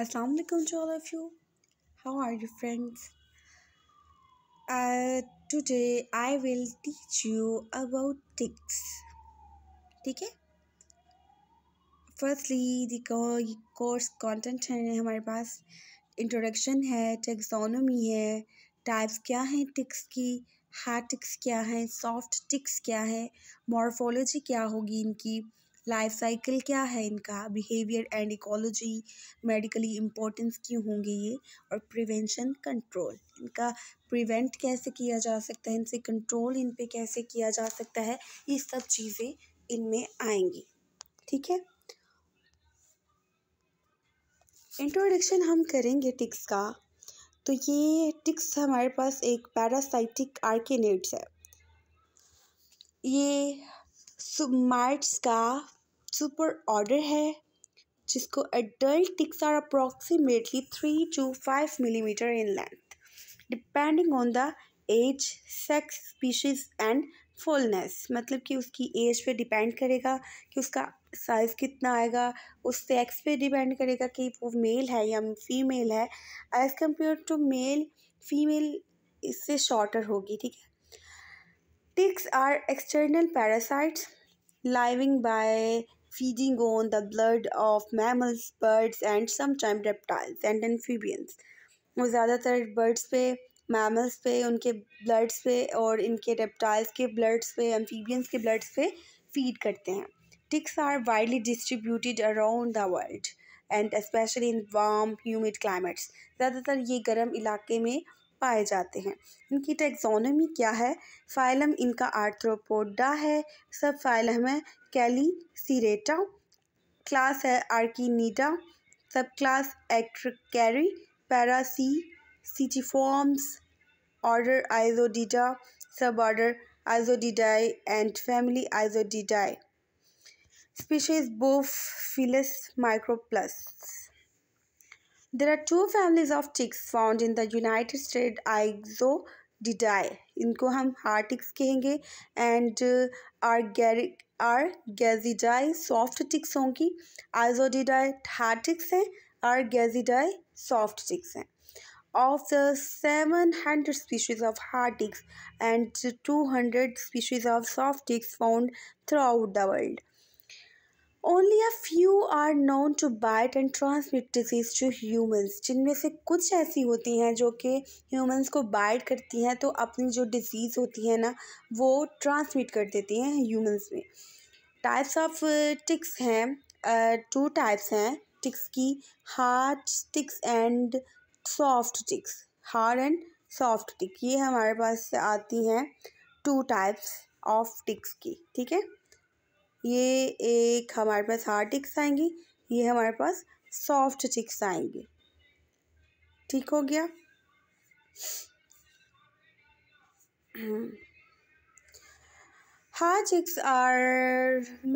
Assalamualaikum to all of you. You are you, friends? Uh, today I will teach you about ticks. ठीक है firstly course content है हमारे पास introduction है taxonomy है types क्या हैं टिक्स की हार्ड टिक्स क्या हैं सॉफ्ट टिक्स क्या है मॉर्फोलॉजी क्या होगी इनकी लाइफ साइकिल क्या है इनका behaviour and ecology medically importance क्यों होंगे ये और प्रिवेंशन कंट्रोल इनका प्रिवेंट कैसे किया जा सकता है इनसे कंट्रोल इन पे कैसे किया जा सकता है ये सब चीज़ें इनमें आएंगी ठीक है इंट्रोडक्शन हम करेंगे टिक्स का तो ये टिक्स हमारे पास एक पैरासाइटिक आर्केनेट्स है ये सुमार्ट्स का सुपर ऑर्डर है जिसको adult ticks are approximately three to five millimetre in length depending on the age sex species and fullness मतलब कि उसकी एज पे डिपेंड करेगा कि उसका साइज़ कितना आएगा उस सेक्स पे डिपेंड करेगा कि वो मेल है या फीमेल है as compare to male female इससे शॉर्टर होगी ठीक है ticks are external parasites living by feeding on the blood of mammals, birds and sometimes reptiles and amphibians. वो ज़्यादातर birds पे mammals पे उनके bloods पे और इनके reptiles के bloods पे amphibians के bloods पे feed करते हैं ticks are widely distributed around the world and especially in warm humid climates ज़्यादातर ये गर्म इलाके में पाए जाते हैं इनकी टेक्सोनोमी क्या है फाइलम इनका आर्थ्रोपोडा है सब फाइलम है कैली सीरेटा क्लास है आर्किनीडा सब class एक्ट्रिकैरी पैरासी सीटीफॉर्म्स order Ixodida sub order Ixodidae and family Ixodidae species Boophilus microplus There are two families of ticks found in the United States, Ixodidae. इनको हम हार्टिक्स कहेंगे एंड आर्गेरिक आर्गेजिडाई सॉफ्ट टिक्स होंगी Ixodidae hard ticks हैं Argasidae soft ticks हैं of the 700 species of hard ticks and 200 species of soft ticks found throughout the world. Only a few are known to bite and transmit disease to humans जिनमें से कुछ ऐसी होती हैं जो कि ह्यूमन्स को बाइट करती हैं तो अपनी जो डिजीज़ होती है ना वो ट्रांसमिट कर देती हैं ह्यूमंस में टाइप्स ऑफ टिक्स हैं टू uh, टाइप्स हैं टिक्स की hard ticks and soft ticks hard and soft tick ये हमारे पास आती हैं टू टाइप्स ऑफ टिक्स की ठीक है ये एक हमारे पास हार्ड टिक्स आएंगी ये हमारे पास सॉफ्ट टिक्स आएंगे ठीक हो गया hard ticks are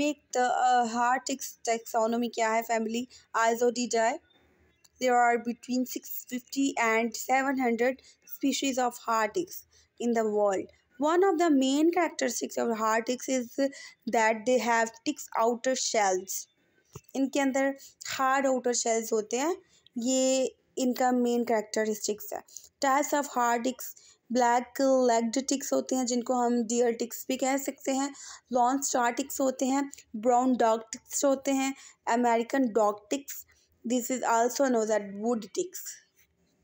make the hard ticks taxonomy क्या है family Ixodidae six fifty and seven hundred species of hard ticks in the world One of the main characteristics of heart ticks is that they have ticks outer shells. इनके अंदर hard outer shells होते हैं ये इनका main characteristics है types of hard ticks black legged ticks होते हैं जिनको हम डियर टिक्स भी कह सकते हैं लॉन्ग स्टार टिक्स होते हैं ब्राउन डॉग टिक्स होते हैं American dog ticks this is also known as wood ticks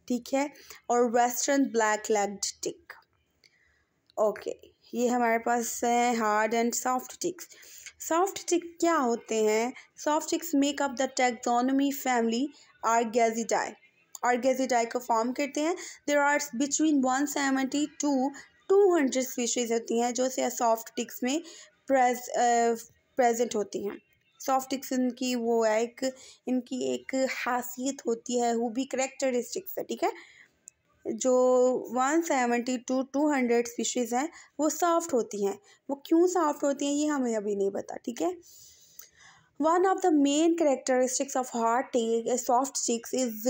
ठीक है और western black legged tick okay ये हमारे पास है hard and soft ticks soft tick क्या होते हैं soft ticks make up the taxonomy family Argasidae और को फॉर्म करते हैं there are between one seventy to two hundred species होती हैं जो से सॉफ्ट टिक्स में प्रेज प्रेजेंट uh, होती हैं सॉफ्ट टिक्स इनकी वो है एक इनकी एक खासियत होती है वो भी करेक्टरिस्टिक्स है ठीक है जो 172 हंड्रेड स्पीशीज़ हैं वो सॉफ्ट होती हैं वो क्यों सॉफ्ट होती हैं ये हमें अभी नहीं पता ठीक है one of the main characteristics of hard tick soft ticks is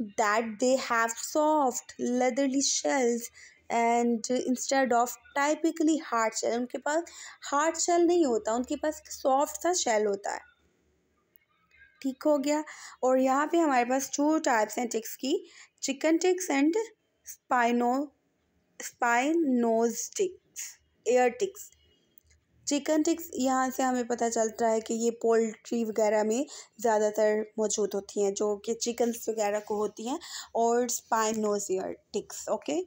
that they have soft leathery shells and instead of typically hard shell उनके पास हार्ड शेल नहीं होता उनके पास सॉफ्ट सा शेल होता है ठीक हो गया और यहाँ पे हमारे पास टू टाइप्स हैं टिक्स की chicken ticks and spino spinose ticks ear ticks chicken ticks यहाँ से हमें पता चलता है कि ये पोल्ट्री वगैरह में ज़्यादातर मौजूद होती हैं जो कि चिकन्स वगैरह को होती हैं और spinose ear ticks okay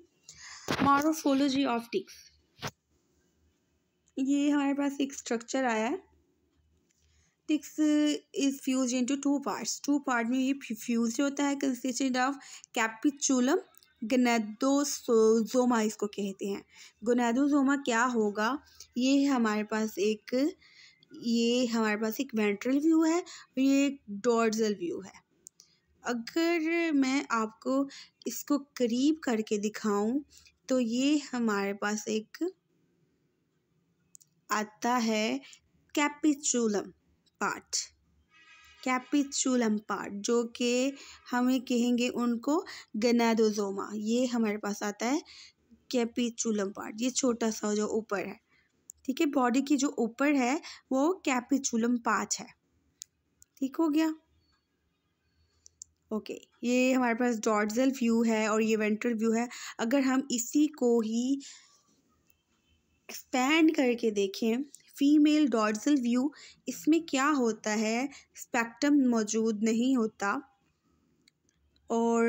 morphology of ticks ये हमारे पास एक स्ट्रक्चर आया है लाइपस्टिक्स is fuse into two parts two part में ये फ्यूज होता है कंसिस्टेंट ऑफ कैपिचुलम गनेदोसोजोमा इसको कहते हैं गनेदोजोमा क्या होगा ये हमारे पास एक ये हमारे पास एक वेंट्रल व्यू है और ये एक डॉर्जल व्यू है अगर मैं आपको इसको करीब करके दिखाऊं तो ये हमारे पास एक आता है कैपिचुलम पार्ट कैपिचुलम पार्ट जो कि हमें कहेंगे उनको गनाडोजोमा ये हमारे पास आता है कैपिचुलम पार्ट ये छोटा सा जो ऊपर है ठीक है बॉडी की जो ऊपर है वो कैपिचुलम पार्ट है ठीक हो गया ओके okay, ये हमारे पास डॉर्जल व्यू है और ये वेंट्रल व्यू है अगर हम इसी को ही एक्सपेंड करके देखें फीमेल डॉर्जल व्यू इसमें क्या होता है स्पेक्ट्रम मौजूद नहीं होता और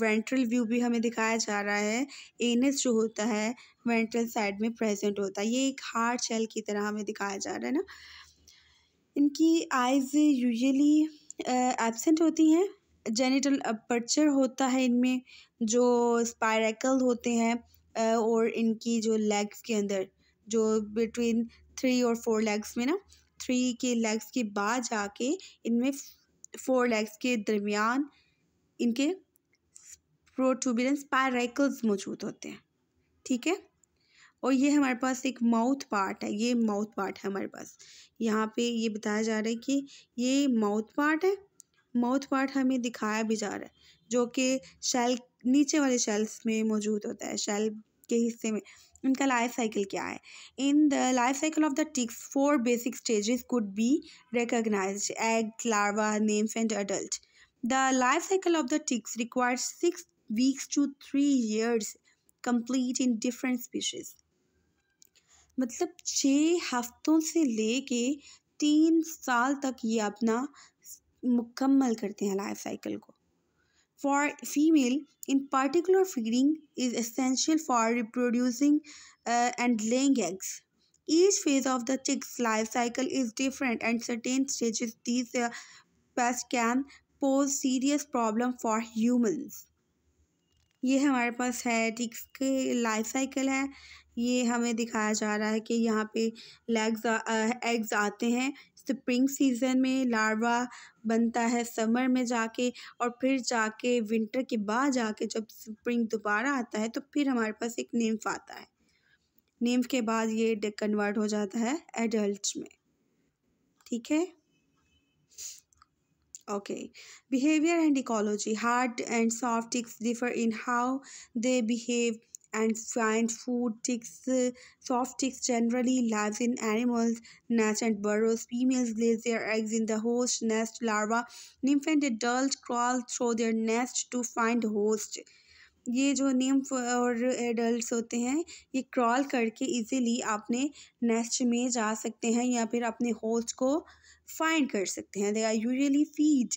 वेंट्रल व्यू भी हमें दिखाया जा रहा है एनस जो होता है वेंट्रल साइड में प्रेजेंट होता है ये एक हार्ड शेल की तरह हमें दिखाया जा रहा है ना इनकी आइज़ यूजली एबसेंट होती हैं जेनिटल अपर्चर होता है इनमें जो स्पायरेकल होते हैं और इनकी जो लेग्स के अंदर जो बिटवीन थ्री और फोर लेग्स में ना थ्री के लेग्स के बाद जाके इनमें फोर लेग्स के दरमियान इनके प्रोटूबिलेंस पैराइकल्स मौजूद होते हैं ठीक है और ये हमारे पास एक माउथ पार्ट है ये माउथ पार्ट है हमारे पास यहाँ पे ये बताया जा रहा है कि ये माउथ पार्ट है माउथ पार्ट हमें दिखाया भी जा रहा है जो कि शेल नीचे वाले शेल्स में मौजूद होता है शेल के हिस्से में उनका लाइफ साइकिल क्या है in the life cycle of the ticks four basic stages could be recognise egg larva nymphs and adult the life cycle of the ticks requires six weeks to three years complete in different species मतलब छः हफ्तों से ले कर तीन साल तक ये अपना मुकम्मल करते हैं लाइफ साइकिल को for female In particular, feeding is essential for reproducing uh, and laying eggs. Each phase of the chick's life cycle is different and certain stages these uh, pests can pose serious problem for humans. ये हमारे पास है ticks के life cycle है ये हमें दिखाया जा रहा है कि यहाँ पे लेग्स एग्स आते हैं स्प्रिंग सीज़न में लार्वा बनता है समर में जाके और फिर जाके विंटर के बाद जाके जब स्प्रिंग दोबारा आता है तो फिर हमारे पास एक नेम्फ आता है नेम्फ के बाद ये कन्वर्ट हो जाता है एडल्ट में ठीक है okay behavior and ecology hard and soft ticks differ in how they behave and find food ticks soft ticks generally lives in animals nests and burrows females lay their eggs in the host nest larva nymph and adult crawl through their nest to find host ये जो nymph और adult होते हैं ये crawl करके easily अपने nest में जा सकते हैं या फिर अपने होस्ट को फाइंड कर सकते हैं they are usually feed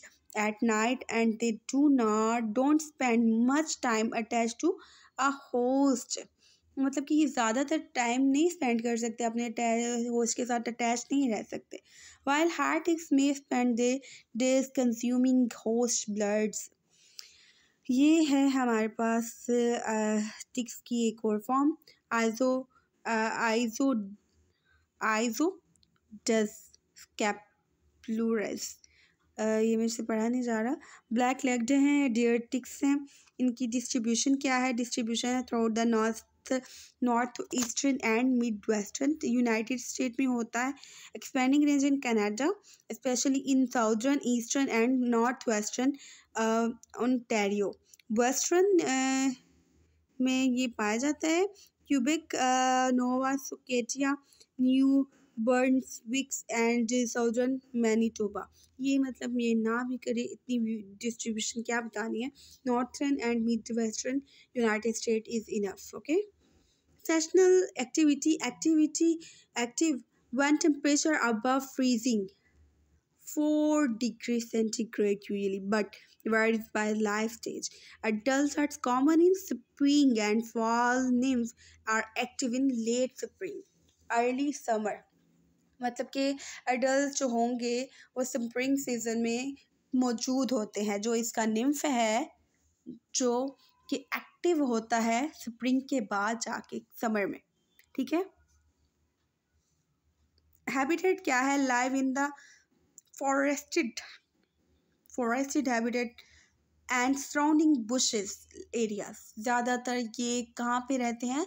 at night and they do not don't spend much time attach to a host मतलब कि ये ज़्यादातर टाइम नहीं स्पेंड कर सकते अपने होस्ट के साथ अटैच नहीं रह सकते वाइल हार्ट इक्स में spend the days consuming host bloods ये है हमारे पास टिक्स की एक और फॉर्म आइजो आइजो आइजो डज कैप प्लूरस ये मेरे से पढ़ा नहीं जा रहा ब्लैक लेग्ड हैं डियर टिक्स हैं इनकी डिस्ट्रीब्यूशन क्या है डिस्ट्रीब्यूशन है through the north north eastern and mid western United State में होता है expanding range in Canada specially in southern eastern and north western Ontario western में ये पाया जाता है Quebec Nova Scotia New Brunswick and southern Manitoba ये मतलब ये ना भी करे इतनी डिस्ट्रीब्यूशन क्या बतानी है northern and mid western United State is enough okay seasonal activity activity active when temperature above freezing four degree centigrade usually but varied by life stage adult are common in spring and fall nymphs are active in late spring early summer मतलब कि adult जो होंगे वो spring season में मौजूद होते हैं जो इसका निम्फ है जो कि एक्टिव होता है स्प्रिंग के बाद जाके समर में ठीक है हैबिटेट क्या है live in the forested forested habitat and surrounding bushes areas ज़्यादातर ये कहाँ पे रहते हैं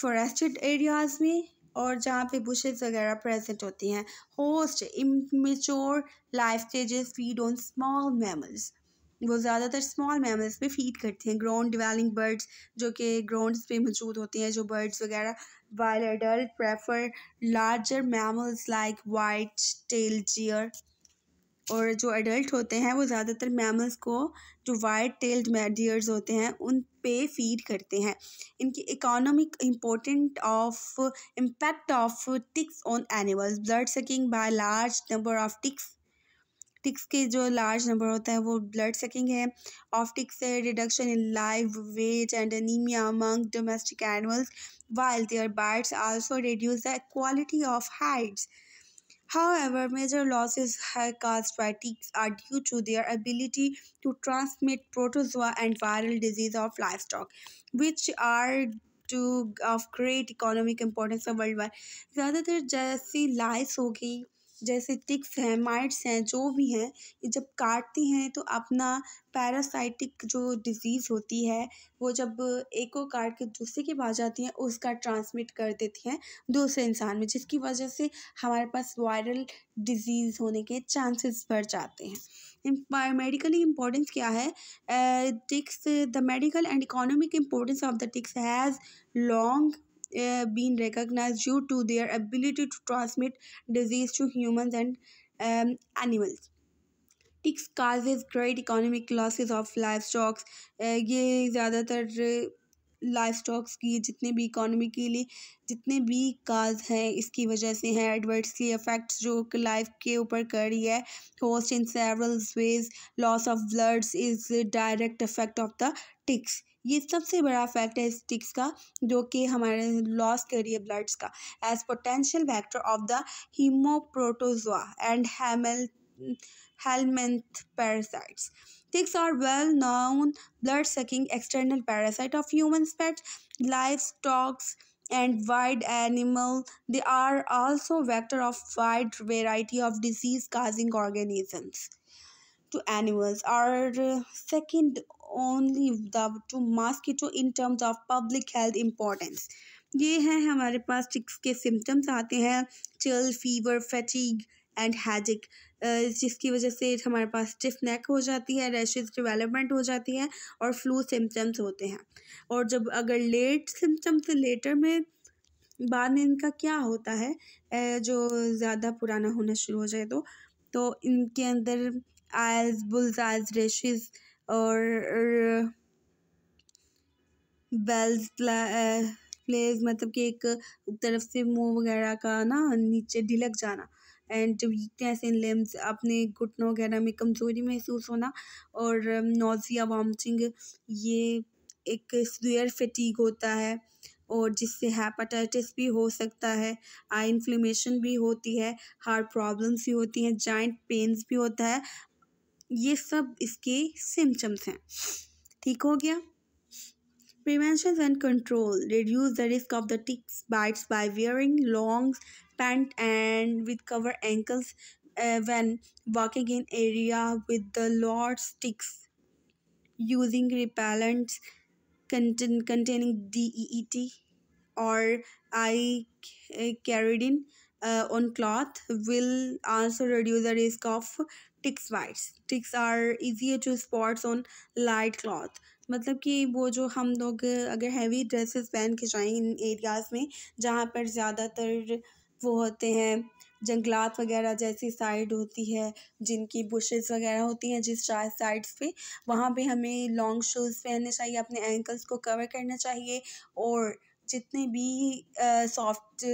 फॉरेस्टेड एरियाज़ में और जहाँ पे बुशेज वगैरह प्रेजेंट होती हैं host immature life stages feed on small mammals वो ज़्यादातर स्मॉल मैमल्स पे फीड करते हैं ग्राउंड डिवेलिंग बर्ड्स जो कि ग्राउंड्स पे मौजूद होती हैं जो बर्ड्स वगैरह while adult prefer larger mammals like white tail deer और जो एडल्ट होते हैं वो ज़्यादातर मैमल्स को जो वाइट टेल्ड मैडियर्स होते हैं उन पे फीड करते हैं इनकी economic important of impact of ticks on animals blood sucking by large number of ticks ticks के जो लार्ज नंबर होता है वो ब्लड सकिंग है ऑफ टिक्स से reduction in live weight and anaemia among domestic animals wild their bites also reduce the quality of hides However, major losses caused by ticks are due to their ability to transmit protozoa and viral disease of livestock, which are to, of great economic importance worldwide. ज़्यादातर जैसी लाइस हो गई जैसे ticks हैं mites हैं जो भी हैं ये जब काटती हैं तो अपना पैरासाइटिक जो डिज़ीज़ होती है वो जब एक को काट के दूसरे के पास जाती हैं उसका ट्रांसमिट कर देती हैं दूसरे इंसान में जिसकी वजह से हमारे पास वायरल डिज़ीज़ होने के चांसेस बढ़ जाते हैं मेडिकली इम्पोर्टेंस क्या है ticks the medical and economic importance of the ticks has long uh, been recognized due to their ability to transmit disease to humans and um, animals ticks causes great economic losses of livestock uh, ये ज़्यादातर life stocks की जितने भी economy के लिए जितने भी काज हैं इसकी वजह से हैं एडवर्सली इफेक्ट्स जो लाइफ के ऊपर कर रही है host in several ways loss of bloods is direct effect of the ticks ये सबसे बड़ा फैक्ट है स्टिक्स का जो कि हमारे लॉस कर रही है ब्लड्स का as potential vector of the haemoprotozoa and हेमल helminth parasites ticks are well known blood sucking external parasite of human स्पैट livestocks and wild animal they are also vector of wide variety of disease causing organisms to animals are second only the to mosquito in terms of public health importance ये हैं हमारे पास ticks के symptoms आते हैं chill fever fatigue and हैजिक जिसकी वजह से हमारे पास स्टिफ नेक हो जाती है रैशेज डेवलपमेंट हो जाती है और फ्लू सिम्टम्स होते हैं और जब अगर लेट सिम्टम्स लेटर में बाद में इनका क्या होता है जो ज़्यादा पुराना होना शुरू हो जाए तो तो इनके अंदर आयल्स बुल्स रेशिज और बेल्स प्लेज मतलब कि एक तरफ से मुंह वगैरह का ना नीचे ढिलक जाना एंड वीकनेस इन लिम्स अपने घुटनों वगैरह में कमज़ोरी महसूस होना और नोजिया um, वामचिंग ये एक स्वेयर फटीक होता है और जिससे हेपाटाइटिस भी हो सकता है आई इन्फ्लेमेशन भी होती है हार्ट प्रॉब्लम्स भी होती हैं जॉइंट पेन्स भी होता है ये सब इसके सिम्टम्स हैं ठीक हो गया prevention and control reduce the risk of the ticks bites by wearing long pant and with cover ankles when walking in area with the लॉर्ड ticks using repellents containing D E T और icaridin on cloth will also reduce the risk of ticks bites ticks are easy to spots on light cloth मतलब कि वो जो हम लोग अगर heavy dresses पहन के जाएँ इन एरियाज़ में जहाँ पर ज़्यादातर वो होते हैं जंगलात वगैरह जैसी साइड होती है जिनकी बुशेस वगैरह होती हैं जिस चार साइड्स पे वहाँ पे हमें लॉन्ग शूज़ पहनने चाहिए अपने एंकल्स को कवर करना चाहिए और जितने भी सॉफ्ट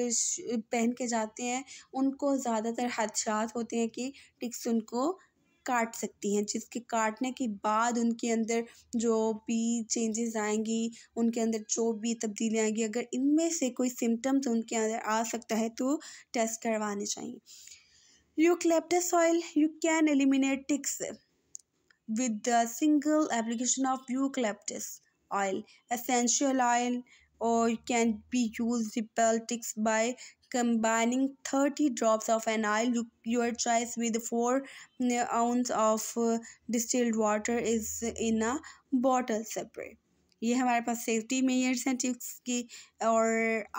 पहन के जाते हैं उनको ज़्यादातर हदशात होते हैं कि टिक्स उनको काट सकती हैं जिसके काटने के बाद उनके अंदर जो भी चेंजेस आएंगी उनके अंदर जो भी तब्दीलियाँ आएंगी अगर इनमें से कोई सिम्टम्स उनके अंदर आ सकता है तो टेस्ट करवाने चाहिए eucalyptus oil you can eliminate ticks with the single application of eucalyptus oil essential oil or can be used repeltics by combining 30 drops of anil your choice with 4 ounces of distilled water is in a bottle separate ये हमारे पास safety measures हैं tips की और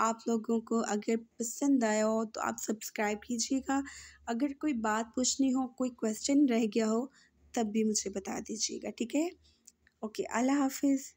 आप लोगों को अगर पसंद आया हो तो आप सब्सक्राइब कीजिएगा अगर कोई बात पूछनी हो कोई क्वेश्चन रह गया हो तब भी मुझे बता दीजिएगा ठीक है ओके अल्लाह हाफिज़